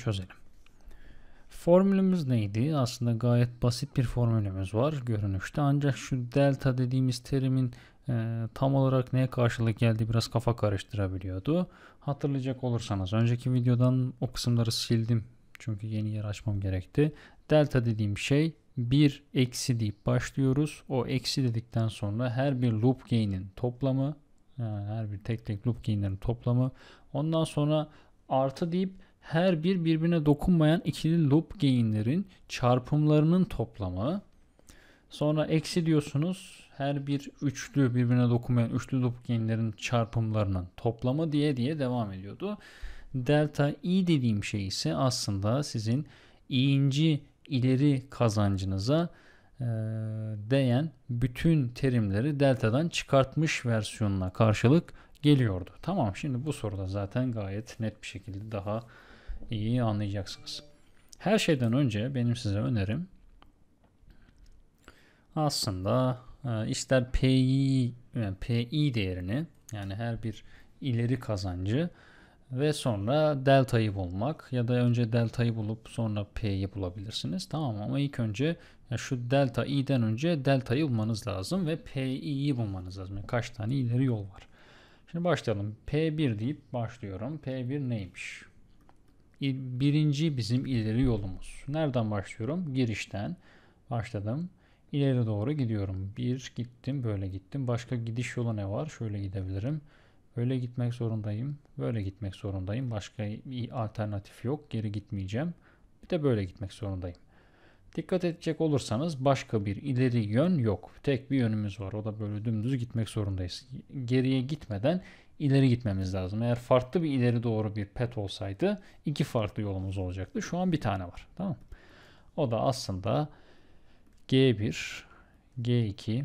çözelim. Formülümüz neydi? Aslında gayet basit bir formülümüz var görünüşte. Ancak şu delta dediğimiz terimin e, tam olarak neye karşılık geldiği biraz kafa karıştırabiliyordu. Hatırlayacak olursanız önceki videodan o kısımları sildim. Çünkü yeni yer açmam gerekti. Delta dediğim şey 1 eksi deyip başlıyoruz. O eksi dedikten sonra her bir loop gain'in toplamı yani e, her bir tek tek loop gain'lerin toplamı. Ondan sonra artı deyip her bir birbirine dokunmayan ikili loop gain'lerin çarpımlarının toplamı. Sonra eksi diyorsunuz her bir üçlü birbirine dokunmayan üçlü loop gain'lerin çarpımlarının toplamı diye diye devam ediyordu. Delta i e dediğim şey ise aslında sizin i'inci ileri kazancınıza e, değen bütün terimleri delta'dan çıkartmış versiyonuna karşılık geliyordu. Tamam şimdi bu soruda zaten gayet net bir şekilde daha iyi anlayacaksınız. Her şeyden önce benim size önerim aslında e, ister PI, yani e, PI değerini yani her bir ileri kazancı ve sonra delta'yı bulmak ya da önce delta'yı bulup sonra p'yi bulabilirsiniz. Tamam ama ilk önce yani şu delta i'den önce delta'yı bulmanız lazım ve pi'yi bulmanız lazım. Yani kaç tane ileri yol var. Şimdi başlayalım. p1 deyip başlıyorum. p1 neymiş? birinci bizim ileri yolumuz. Nereden başlıyorum? Girişten başladım. İleri doğru gidiyorum. Bir gittim, böyle gittim. Başka gidiş yolu ne var? Şöyle gidebilirim. Böyle gitmek zorundayım. Böyle gitmek zorundayım. Başka bir alternatif yok. Geri gitmeyeceğim. Bir de böyle gitmek zorundayım. Dikkat edecek olursanız başka bir ileri yön yok. Tek bir yönümüz var. O da böyle dümdüz gitmek zorundayız. Geriye gitmeden ileri gitmemiz lazım. Eğer farklı bir ileri doğru bir pet olsaydı iki farklı yolumuz olacaktı. Şu an bir tane var. Tamam O da aslında G1, G2,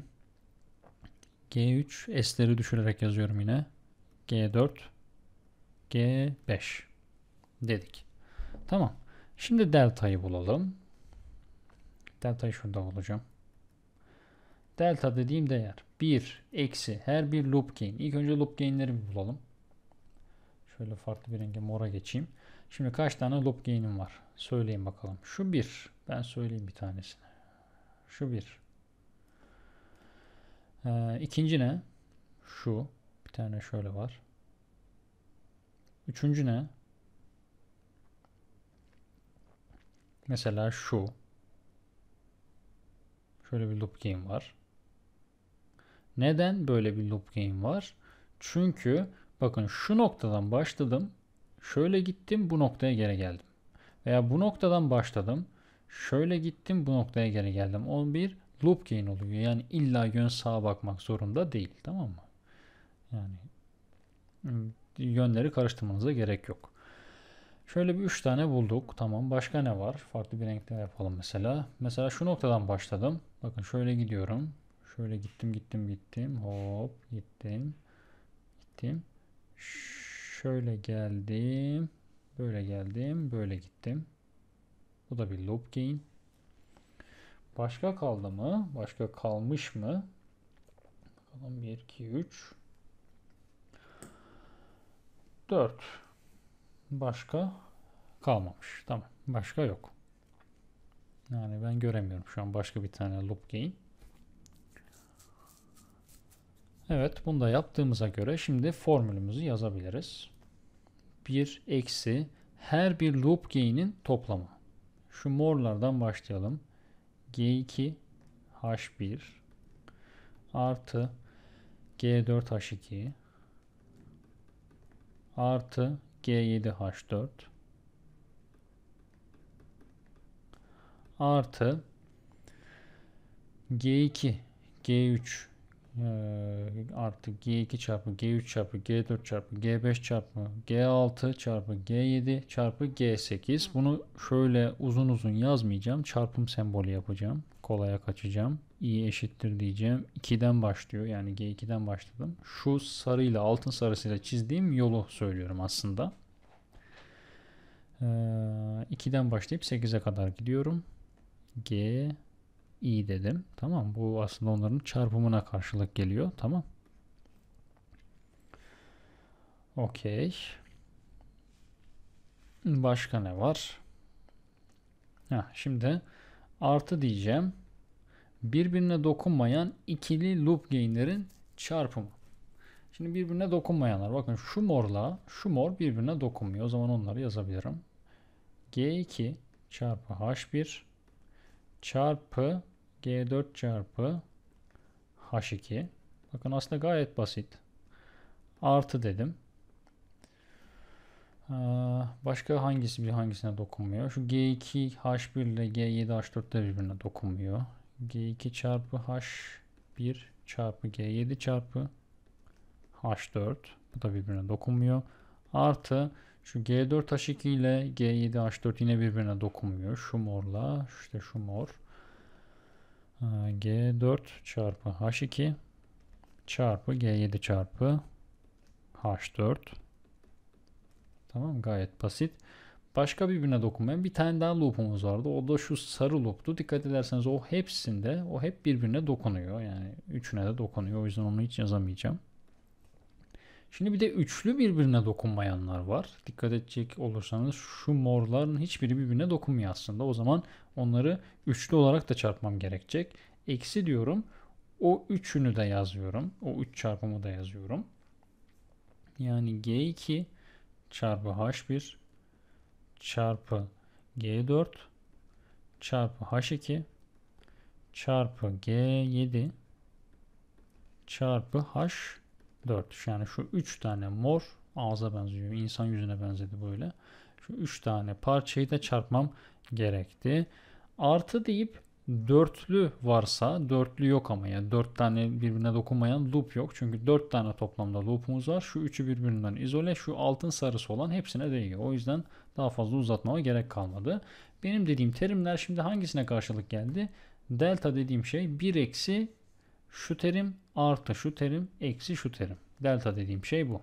G3 S'leri düşürerek yazıyorum yine. G4, G5 dedik. Tamam. Şimdi delta'yı bulalım. Delta'yı şurada bulacağım. Delta dediğim değer 1 eksi her bir loop gain. İlk önce loop gain'leri bulalım. Şöyle farklı bir renge mora geçeyim. Şimdi kaç tane loop gain'im var? Söyleyin bakalım. Şu 1. Ben söyleyeyim bir tanesini. Şu 1. Ee, ikinci ne? Şu. Bir tane şöyle var. Üçüncü ne? Mesela şu. Şöyle bir loop game var. Neden böyle bir loop gain var? Çünkü bakın şu noktadan başladım. Şöyle gittim bu noktaya geri geldim. Veya bu noktadan başladım. Şöyle gittim bu noktaya geri geldim. 11 loop gain oluyor. Yani illa yön sağa bakmak zorunda değil. Tamam mı? Yani ıı, yönleri karıştırmanıza gerek yok. Şöyle bir 3 tane bulduk. Tamam. Başka ne var? Farklı bir renkler yapalım mesela. Mesela şu noktadan başladım. Bakın şöyle gidiyorum. Şöyle gittim gittim gittim. Hop gittim. Gittim. Şöyle geldim. Böyle geldim. Böyle gittim. Bu da bir loop gain. Başka kaldı mı? Başka kalmış mı? Bakalım 1, 2, 3. 4. Başka kalmamış. Tamam. Başka yok. Yani ben göremiyorum şu an başka bir tane loop gain. Evet bunu da yaptığımıza göre şimdi formülümüzü yazabiliriz. 1 eksi her bir loop gain'in toplamı. Şu morlardan başlayalım. G2 H1 artı G4 H2 artı G7 H4 artı G2 G3 ee, artı G2 çarpı G3 çarpı G4 çarpı G5 çarpı G6 çarpı G7 çarpı G8 bunu şöyle uzun uzun yazmayacağım çarpım sembolü yapacağım kolaya kaçacağım i eşittir diyeceğim 2'den başlıyor yani G2'den başladım şu sarıyla altın sarısıyla çizdiğim yolu söylüyorum aslında 2'den ee, başlayıp 8'e kadar gidiyorum G i dedim. Tamam bu aslında onların çarpımına karşılık geliyor. Tamam. Okey. Başka ne var? Heh, şimdi artı diyeceğim. Birbirine dokunmayan ikili loop gainlerin çarpımı. Şimdi birbirine dokunmayanlar. Bakın şu morla şu mor birbirine dokunmuyor. O zaman onları yazabilirim. G2 çarpı H1 çarpı G4 çarpı H2. Bakın aslında gayet basit. Artı dedim. Ee, başka hangisi bir hangisine dokunmuyor? Şu G2H1 ile G7H4 de birbirine dokunmuyor. G2 çarpı H1 çarpı G7 çarpı H4. Bu da birbirine dokunmuyor. Artı şu G4 H2 ile G7 H4 yine birbirine dokunmuyor. Şu morla işte şu mor. Ee, G4 çarpı H2 çarpı G7 çarpı H4. Tamam gayet basit. Başka birbirine dokunmayan bir tane daha loopumuz vardı. O da şu sarı looptu. Dikkat ederseniz o hepsinde o hep birbirine dokunuyor. Yani üçüne de dokunuyor. O yüzden onu hiç yazamayacağım. Şimdi bir de üçlü birbirine dokunmayanlar var. Dikkat edecek olursanız şu morların hiçbiri birbirine dokunmuyor aslında. O zaman onları üçlü olarak da çarpmam gerekecek. Eksi diyorum. O üçünü de yazıyorum. O üç çarpımı da yazıyorum. Yani G2 çarpı H1 çarpı G4 çarpı H2 çarpı G7 çarpı H 4. Yani şu 3 tane mor ağza benziyor. insan yüzüne benzedi böyle. Şu 3 tane parçayı da çarpmam gerekti. Artı deyip dörtlü varsa dörtlü yok ama yani dört tane birbirine dokunmayan loop yok. Çünkü dört tane toplamda loopumuz var. Şu üçü birbirinden izole şu altın sarısı olan hepsine değiyor. O yüzden daha fazla uzatmama gerek kalmadı. Benim dediğim terimler şimdi hangisine karşılık geldi? Delta dediğim şey 1 eksi şu terim artı şu terim eksi şu terim. Delta dediğim şey bu.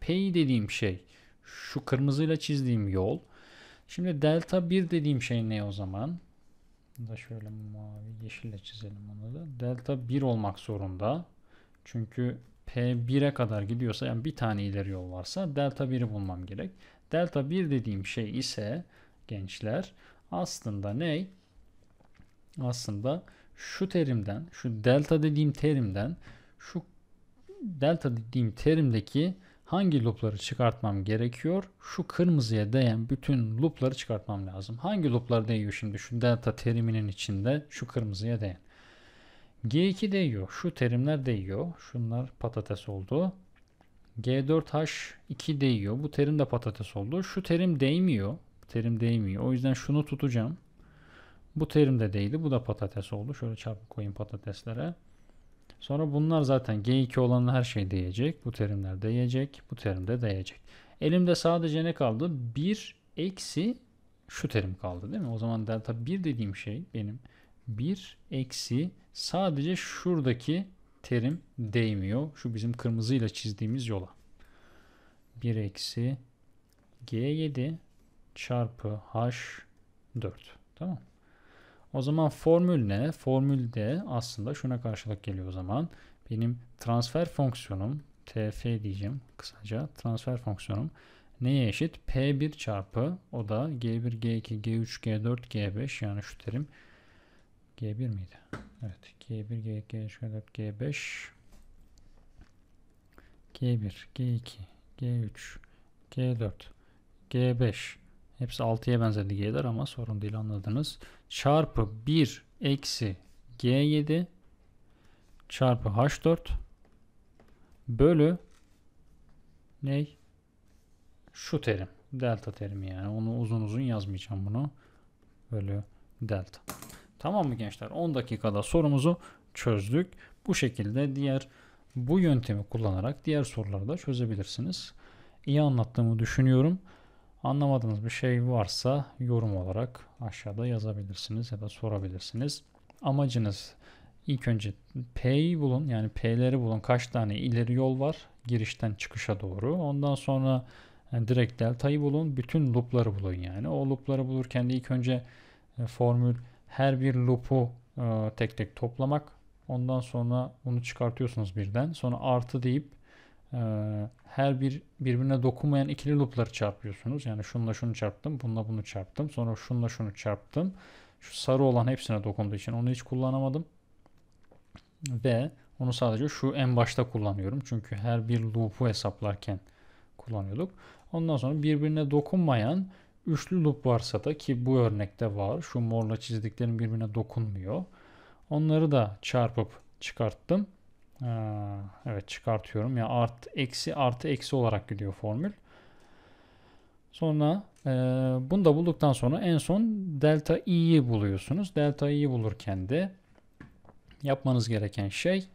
p dediğim şey şu kırmızıyla çizdiğim yol. Şimdi delta 1 dediğim şey ne o zaman? da şöyle mavi yeşille çizelim onu da. Delta 1 olmak zorunda. Çünkü P1'e kadar gidiyorsa yani bir tane ileri yol varsa delta 1'i bulmam gerek. Delta 1 dediğim şey ise gençler aslında ne? Aslında şu terimden, şu delta dediğim terimden, şu delta dediğim terimdeki hangi loopları çıkartmam gerekiyor? Şu kırmızıya değen bütün loopları çıkartmam lazım. Hangi looplar değiyor şimdi şu delta teriminin içinde şu kırmızıya değen? G2 değiyor. Şu terimler değiyor. Şunlar patates oldu. G4H2 değiyor. Bu terim de patates oldu. Şu terim değmiyor. terim değmiyor. O yüzden şunu tutacağım. Bu terim de değildi. Bu da patates oldu. Şöyle çarpı koyayım patateslere. Sonra bunlar zaten G2 olan her şey değecek. Bu terimler değecek. Bu terim de değecek. Elimde sadece ne kaldı? 1 eksi şu terim kaldı değil mi? O zaman delta 1 dediğim şey benim 1 eksi sadece şuradaki terim değmiyor. Şu bizim kırmızıyla çizdiğimiz yola. 1 eksi G7 çarpı H4. Tamam. O zaman formül ne? Formül de aslında şuna karşılık geliyor o zaman. Benim transfer fonksiyonum tf diyeceğim kısaca. Transfer fonksiyonum neye eşit? P1 çarpı o da G1, G2, G3, G4, G5 yani şu terim G1 miydi? Evet. G1, G2, G3, G4, G5 G1, G2, G3, G4, G5 Hepsi 6'ya benzedi G'ler ama sorun değil anladınız çarpı 1 eksi G7 çarpı H4 bölü ney? Şu terim. Delta terimi yani. Onu uzun uzun yazmayacağım bunu. Bölü delta. Tamam mı gençler? 10 dakikada sorumuzu çözdük. Bu şekilde diğer bu yöntemi kullanarak diğer soruları da çözebilirsiniz. İyi anlattığımı düşünüyorum. Anlamadığınız bir şey varsa yorum olarak aşağıda yazabilirsiniz ya da sorabilirsiniz. Amacınız ilk önce P'yi bulun yani P'leri bulun kaç tane ileri yol var girişten çıkışa doğru. Ondan sonra e, direkt deltayı bulun bütün loopları bulun yani. O loopları bulurken de ilk önce e, formül her bir loop'u e, tek tek toplamak. Ondan sonra bunu çıkartıyorsunuz birden. Sonra artı deyip ee, her bir birbirine dokunmayan ikili loopları çarpıyorsunuz. Yani şunla şunu çarptım, bununla bunu çarptım. Sonra şunla şunu çarptım. Şu sarı olan hepsine dokunduğu için onu hiç kullanamadım. Ve onu sadece şu en başta kullanıyorum. Çünkü her bir loop'u hesaplarken kullanıyorduk. Ondan sonra birbirine dokunmayan üçlü loop varsa da ki bu örnekte var. Şu morla çizdiklerim birbirine dokunmuyor. Onları da çarpıp çıkarttım. Ee, evet çıkartıyorum. Ya yani artı eksi artı eksi olarak gidiyor formül. Sonra e, bunu da bulduktan sonra en son delta i'yi buluyorsunuz. Delta i'yi bulurken de yapmanız gereken şey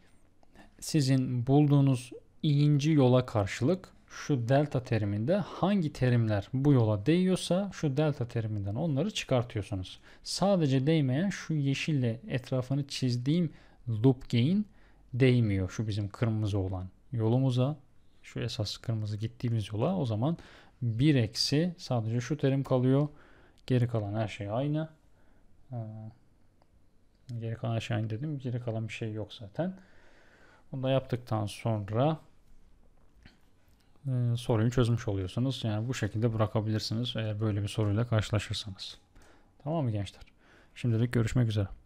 sizin bulduğunuz i'inci yola karşılık şu delta teriminde hangi terimler bu yola değiyorsa şu delta teriminden onları çıkartıyorsunuz. Sadece değmeyen şu yeşille etrafını çizdiğim loop gain değmiyor şu bizim kırmızı olan yolumuza. Şu esas kırmızı gittiğimiz yola o zaman 1 eksi sadece şu terim kalıyor. Geri kalan her şey aynı. Ee, geri kalan her şey aynı dedim. Geri kalan bir şey yok zaten. Bunu da yaptıktan sonra e, soruyu çözmüş oluyorsunuz. Yani bu şekilde bırakabilirsiniz eğer böyle bir soruyla karşılaşırsanız. Tamam mı gençler? Şimdilik görüşmek üzere.